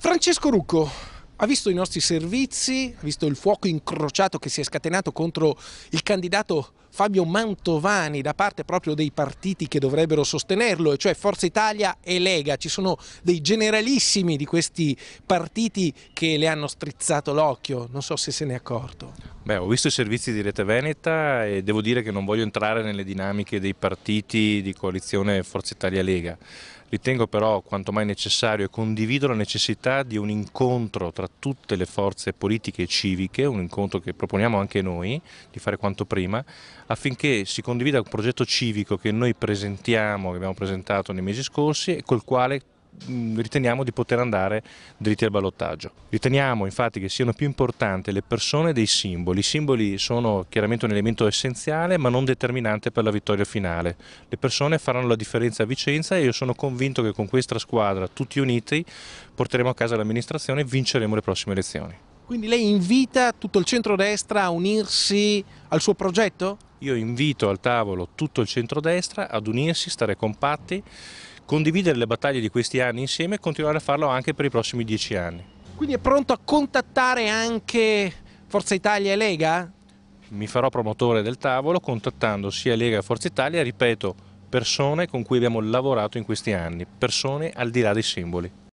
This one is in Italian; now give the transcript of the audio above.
Francesco Rucco ha visto i nostri servizi, ha visto il fuoco incrociato che si è scatenato contro il candidato Fabio Mantovani da parte proprio dei partiti che dovrebbero sostenerlo, e cioè Forza Italia e Lega. Ci sono dei generalissimi di questi partiti che le hanno strizzato l'occhio, non so se se ne è accorto. Beh, ho visto i servizi di Rete Veneta e devo dire che non voglio entrare nelle dinamiche dei partiti di coalizione Forza Italia-Lega. Ritengo però quanto mai necessario e condivido la necessità di un incontro tra tutte le forze politiche e civiche, un incontro che proponiamo anche noi di fare quanto prima, affinché si condivida un progetto civico che noi presentiamo, che abbiamo presentato nei mesi scorsi e col quale Mm, riteniamo di poter andare dritti al ballottaggio. Riteniamo infatti che siano più importanti le persone dei simboli. I simboli sono chiaramente un elemento essenziale ma non determinante per la vittoria finale. Le persone faranno la differenza a Vicenza e io sono convinto che con questa squadra tutti uniti porteremo a casa l'amministrazione e vinceremo le prossime elezioni. Quindi lei invita tutto il centrodestra a unirsi al suo progetto? Io invito al tavolo tutto il centrodestra ad unirsi, stare compatti, condividere le battaglie di questi anni insieme e continuare a farlo anche per i prossimi dieci anni. Quindi è pronto a contattare anche Forza Italia e Lega? Mi farò promotore del tavolo contattando sia Lega che Forza Italia, ripeto, persone con cui abbiamo lavorato in questi anni, persone al di là dei simboli.